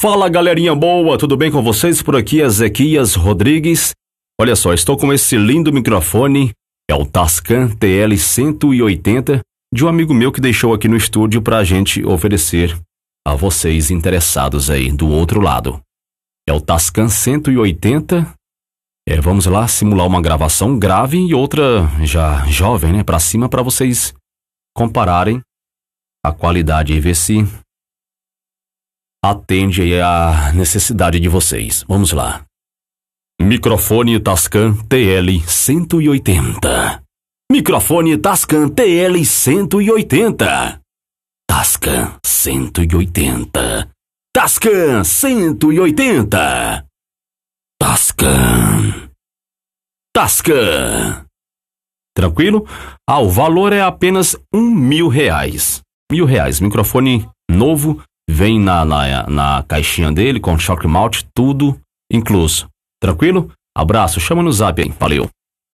Fala galerinha boa, tudo bem com vocês? Por aqui Ezequias Rodrigues. Olha só, estou com esse lindo microfone, é o Tascam TL 180, de um amigo meu que deixou aqui no estúdio para a gente oferecer a vocês interessados aí do outro lado. É o Tascam 180. É, vamos lá simular uma gravação grave e outra já jovem, né, para cima para vocês compararem a qualidade e ver se atende a necessidade de vocês. Vamos lá. Microfone Tascam TL 180. Microfone Tascam TL 180. Tascam 180. Tascam 180. Tascam. Tascam. Tranquilo? Ah, o valor é apenas um mil reais. Mil reais. Microfone novo vem na, na, na caixinha dele com choque malte, tudo incluso. Tranquilo? Abraço, chama no zap, aí. Valeu.